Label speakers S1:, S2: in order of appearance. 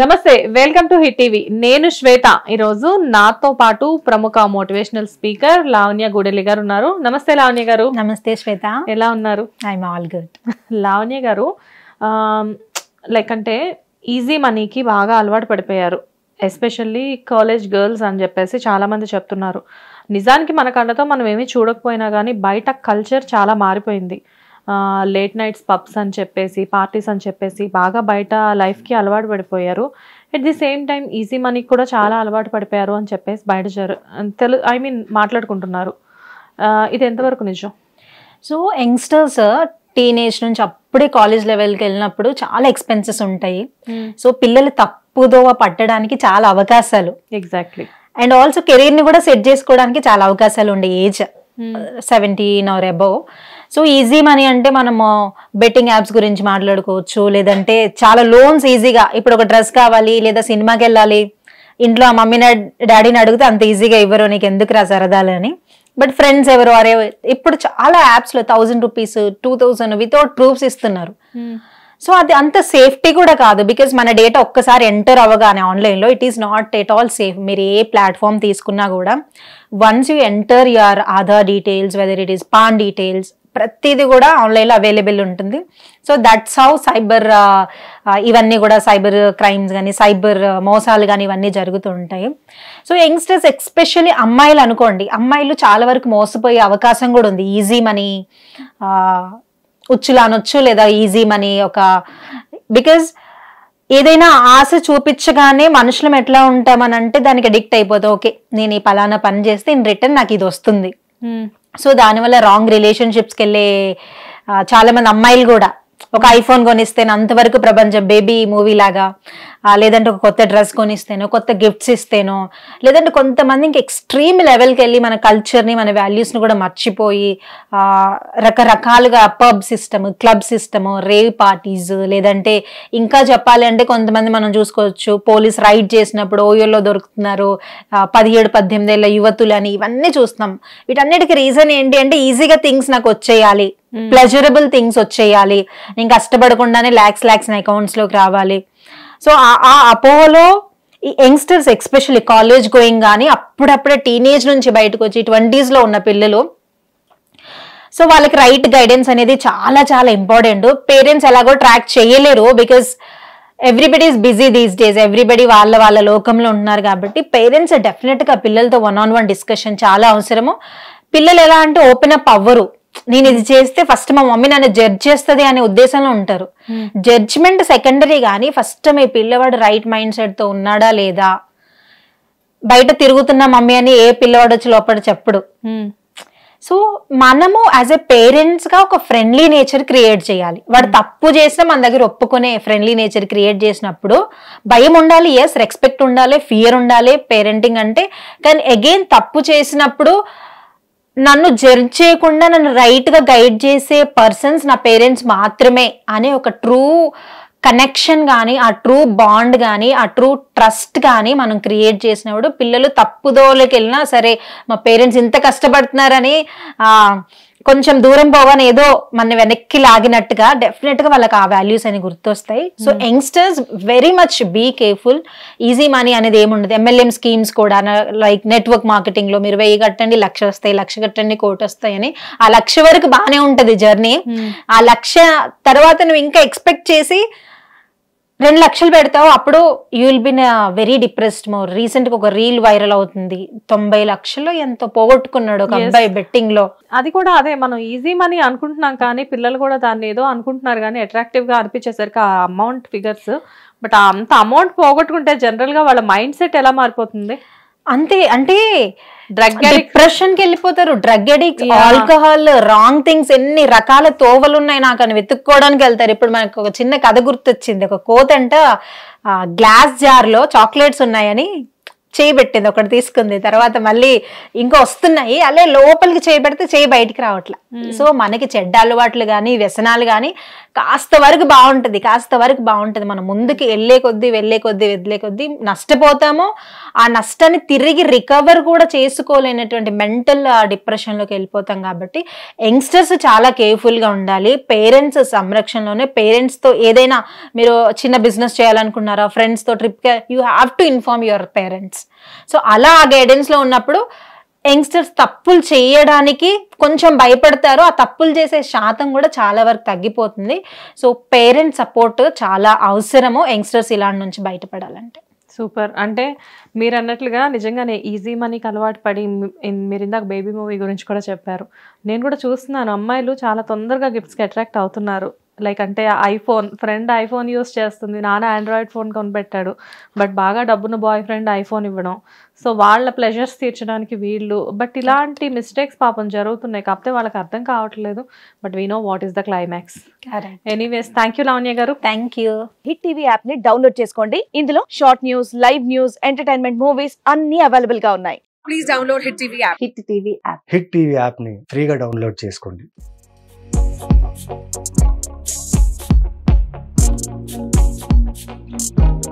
S1: నమస్తే welcome to hit TV నేను శ్వేత ఈరోజు నాతో పాటు ప్రముఖ మోటివేషనల్ స్పీకర్ లావణ్య గూడెల్లి గారు ఉన్నారు నమస్తే లావణ్య గారు నమస్తే శ్వేత ఎలా ఉన్నారు ఐఎమ్ ఆల్ గుడ్ లావణ్య గారు లైక్ అంటే ఈజీ మనీకి బాగా అలవాటు పడిపోయారు ఎస్పెషల్లీ కాలేజ్ గర్ల్స్ అని చెప్పేసి చాలామంది చెప్తున్నారు నిజానికి మన కళ్ళతో మనం ఏమీ చూడకపోయినా కానీ బయట కల్చర్ చాలా మారిపోయింది లేట్ నైట్స్ పబ్స్ అని చెప్పేసి పార్టీస్ అని చెప్పేసి బాగా బయట లైఫ్కి అలవాటు పడిపోయారు at the same time easy మనీకి కూడా చాలా అలవాటు పడిపోయారు అని చెప్పేసి బయట జరు తెలు ఐ మీన్ మాట్లాడుకుంటున్నారు ఇది ఎంతవరకు నిజం సో యంగ్స్టర్స్ టీనేజ్ నుంచి అప్పుడే కాలేజ్ లెవెల్కి
S2: వెళ్ళినప్పుడు చాలా ఎక్స్పెన్సెస్ ఉంటాయి సో hmm. పిల్లలు తప్పుదోవ పట్టడానికి చాలా అవకాశాలు ఎగ్జాక్ట్లీ అండ్ ఆల్సో కెరీర్ని కూడా సెట్ చేసుకోవడానికి చాలా అవకాశాలు ఉండే age seventeen or above so easy money అంటే మనము బెట్టింగ్ యాప్స్ గురించి మాట్లాడుకోవచ్చు లేదంటే చాలా లోన్స్ ఈజీగా ఇప్పుడు ఒక డ్రెస్ కావాలి లేదా సినిమాకి వెళ్ళాలి ఇంట్లో మమ్మీ డాడీని అడిగితే అంత ఈజీగా ఇవ్వరు నీకు ఎందుకు రా సరదాలని బట్ ఫ్రెండ్స్ ఎవరు అరే ఇప్పుడు చాలా యాప్స్లో thousand rupees two thousand without proofs ఇస్తున్నారు hmm. సో అది అంత సేఫ్టీ కూడా కాదు బికాజ్ మన డేటా ఒక్కసారి ఎంటర్ అవ్వగానే ఆన్లైన్లో it is not at all safe మీరు ఏ ప్లాట్ఫామ్ తీసుకున్నా కూడా once you enter your Aadhaar details whether it is PAN details ప్రతిదీ కూడా ఆన్లైన్లో అవైలబుల్ ఉంటుంది సో దట్స్ హౌ సైబర్ ఇవన్నీ కూడా సైబర్ క్రైమ్స్ కానీ సైబర్ మోసాలు కానీ ఇవన్నీ జరుగుతూ ఉంటాయి సో యంగ్స్టర్స్ ఎస్పెషల్లీ అమ్మాయిలు అనుకోండి అమ్మాయిలు చాలా వరకు మోసపోయే అవకాశం కూడా ఉంది ఈజీ మనీ ఉచ్చులు అనొచ్చు లేదా ఈజీ మనీ ఒక బికాజ్ ఏదైనా ఆశ చూపించగానే మనుషులం ఎట్లా ఉంటామని అంటే దానికి అడిక్ట్ అయిపోతా ఓకే నేను ఈ పలానా పని చేస్తే ఇన్ రిటర్న్ నాకు ఇది వస్తుంది hmm. సో దానివల్ల రాంగ్ రిలేషన్షిప్స్కి వెళ్ళే చాలా మంది అమ్మాయిలు కూడా ఒక ఐఫోన్ కొనిస్తే అంతవరకు ప్రపంచం బేబీ మూవీ లాగా లేదంటే ఒక కొత్త డ్రెస్ కొనిస్తేనో కొత్త గిఫ్ట్స్ ఇస్తేనో లేదంటే కొంతమంది ఇంక ఎక్స్ట్రీమ్ లెవెల్కి వెళ్ళి మన కల్చర్ని మన వాల్యూస్ని కూడా మర్చిపోయి రకరకాలుగా pub system club system rave parties లేదంటే ఇంకా చెప్పాలి అంటే కొంతమంది మనం చూసుకోవచ్చు పోలీస్ రైడ్ చేసినప్పుడు ఓయోలో దొరుకుతున్నారు పదిహేడు పద్దెనిమిది ఏళ్ళ యువతులు అని ఇవన్నీ చూస్తాం వీటన్నిటికి రీజన్ ఏంటి అంటే ఈజీగా థింగ్స్ నాకు వచ్చేయాలి ప్లెజరబుల్ థింగ్స్ వచ్చేయాలి నేను కష్టపడకుండానే ల్యాక్స్ ల్యాక్స్ నా అకౌంట్స్లోకి రావాలి సో ఆ అపోహలో ఈ యంగ్స్టర్స్ ఎస్పెషల్లీ కాలేజ్ గోయింగ్ కానీ అప్పుడప్పుడే టీనేజ్ నుంచి బయటకు వచ్చి ట్వంటీస్లో ఉన్న పిల్లలు సో వాళ్ళకి రైట్ గైడెన్స్ అనేది చాలా చాలా ఇంపార్టెంట్ పేరెంట్స్ ఎలాగో ట్రాక్ చేయలేరు because everybody is busy these days everybody వాళ్ళ వాళ్ళ లోకంలో ఉన్నారు కాబట్టి పేరెంట్స్ డెఫినెట్గా పిల్లలతో వన్ ఆన్ వన్ డిస్కషన్ చాలా అవసరము పిల్లలు ఎలా అంటే ఓపెన్ అప్ అవ్వరు నేను ఇది చేస్తే ఫస్ట్ మా మమ్మీ నన్ను జడ్జ్ చేస్తుంది అనే ఉద్దేశంలో ఉంటారు జడ్జ్మెంట్ సెకండరీ కానీ ఫస్ట్ మీ పిల్లవాడు రైట్ మైండ్ సెట్తో ఉన్నాడా లేదా బయట తిరుగుతున్న మమ్మీ అని ఏ పిల్లవాడు వచ్చి లోపల చెప్పడు సో hmm. మనము యాజ్ ఎ పేరెంట్స్ గా ఒక ఫ్రెండ్లీ నేచర్ క్రియేట్ చేయాలి వాడు hmm. తప్పు చేసినా మన దగ్గర ఒప్పుకునే ఫ్రెండ్లీ నేచర్ క్రియేట్ చేసినప్పుడు భయం ఉండాలి ఎస్ రెస్పెక్ట్ ఉండాలి ఫియర్ ఉండాలి పేరెంటింగ్ అంటే కానీ అగైన్ తప్పు చేసినప్పుడు నన్ను జడ్జ్ చేయకుండా నన్ను రైట్గా గైడ్ చేసే పర్సన్స్ నా పేరెంట్స్ మాత్రమే అనే ఒక ట్రూ కనెక్షన్ కానీ ఆ ట్రూ బాండ్ కానీ ఆ ట్రూ ట్రస్ట్ కానీ మనం క్రియేట్ చేసినప్పుడు పిల్లలు తప్పుదోలకి వెళ్ళినా సరే మా పేరెంట్స్ ఇంత కష్టపడుతున్నారని కొంచెం దూరం పోగానే ఏదో మన వెనక్కి లాగినట్టుగా డెఫినెట్ గా వాళ్ళకి ఆ వాల్యూస్ అని గుర్తొస్తాయి so youngsters very much be careful easy money అనేది ఏముండదు ఎమ్మెల్యే స్కీమ్స్ కూడా లైక్ నెట్వర్క్ మార్కెటింగ్ లో మీరు వెయ్యి కట్టండి లక్ష వస్తాయి లక్ష కట్టండి కోటి వస్తాయి అని ఆ లక్ష వరకు బాగానే ఉంటది జర్నీ hmm. ఆ లక్ష తర్వాత నువ్వు ఇంకా ఎక్స్పెక్ట్ చేసి రెండు లక్షలు పెడతావు అప్పుడు you will been very depressed more
S1: recent గా ఒక రీల్ వైరల్ అవుతుంది తొంభై లక్షలు ఎంతో పోగొట్టుకున్నాడు ఒక అబ్బాయి బెట్టింగ్ లో అది కూడా అదే మనం ఈజీ మనీ అనుకుంటున్నాం కానీ పిల్లలు కూడా దాన్ని ఏదో అనుకుంటున్నారు కానీ అట్రాక్టివ్ గా అనిపించేసరికి ఆ అమౌంట్ ఫిగర్స్ బట్ అంత అమౌంట్ పోగొట్టుకుంటే జనరల్ గా వాళ్ళ మైండ్ సెట్ ఎలా మారిపోతుంది అంతే అంటే డ్రగ్ డిప్రెషన్ కి వెళ్ళిపోతారు drug addict
S2: alcohol wrong things ఎన్ని రకాల తోవలు ఉన్నాయి నాకు అని వెతుక్కోవడానికి వెళ్తారు ఇప్పుడు మనకు ఒక చిన్న కథ గుర్తొచ్చింది ఒక కోతంట గ్లాస్ జార్ లో చాక్లెట్స్ ఉన్నాయని చేయబెట్టింది ఒకటి తీసుకుంది తర్వాత మళ్ళీ ఇంకా వస్తున్నాయి అలా లోపలికి చేయబెడితే చేయి బయటికి రావట్లా సో మనకి చెడ్డ అలవాట్లు కానీ వ్యసనాలు కానీ కాస్త వరకు బాగుంటుంది కాస్త వరకు బాగుంటుంది మనం ముందుకు వెళ్ళే కొద్దీ వెళ్ళే కొద్దీ వెళ్లే కొద్దీ నష్టపోతామో ఆ నష్టాన్ని తిరిగి రికవర్ కూడా చేసుకోలేనటువంటి మెంటల్ డిప్రెషన్లోకి వెళ్ళిపోతాం కాబట్టి యంగ్స్టర్స్ చాలా కేర్ఫుల్గా ఉండాలి పేరెంట్స్ సంరక్షణలోనే పేరెంట్స్తో ఏదైనా మీరు చిన్న బిజినెస్ చేయాలనుకున్నారా ఫ్రెండ్స్తో ట్రిప్కి you have to inform your parents so అలా ఆ గైడెన్స్లో ఉన్నప్పుడు యంగ్స్టర్స్ తప్పులు చేయడానికి కొంచెం భయపడతారు ఆ తప్పులు చేసే శాతం కూడా చాలా వరకు తగ్గిపోతుంది సో పేరెంట్స్ సపోర్ట్ చాలా అవసరము
S1: యంగ్స్టర్స్ ఇలాంటి నుంచి బయటపడాలంటే సూపర్ అంటే మీరు అన్నట్లుగా నిజంగానే ఈజీ మనీకి అలవాటు పడి మీరు ఇందాక బేబీ మూవీ గురించి కూడా చెప్పారు నేను కూడా చూస్తున్నాను అమ్మాయిలు చాలా తొందరగా గిఫ్ట్స్కి అట్రాక్ట్ అవుతున్నారు లైక్ అంటే ఐఫోన్ ఫ్రెండ్ ఐఫోన్ యూస్ చేస్తుంది నాన్న ఆండ్రాయిడ్ ఫోన్ కొనిపెట్టాడు బట్ బాగా డబ్బున్న బాయ్ ఫ్రెండ్ ఐఫోన్ ఇవ్వడం సో వాళ్ళ ప్లెజర్స్ తీర్చడానికి వీళ్ళు బట్ ఇలాంటి మిస్టేక్స్ పాపం జరుగుతున్నాయి కాకపోతే వాళ్ళకి అర్థం కావట్లేదు but we know what is the climax anyways thank you Lavanya గారు thank you hit TV app ని డౌన్లోడ్ చేసుకోండి ఇందులో short news live news entertainment
S2: movies అన్ని అవైలబుల్ గా ఉన్నాయి please download hit TV app hit TV app
S1: hit TV app ని ఫ్రీగా download చేసుకోండి you.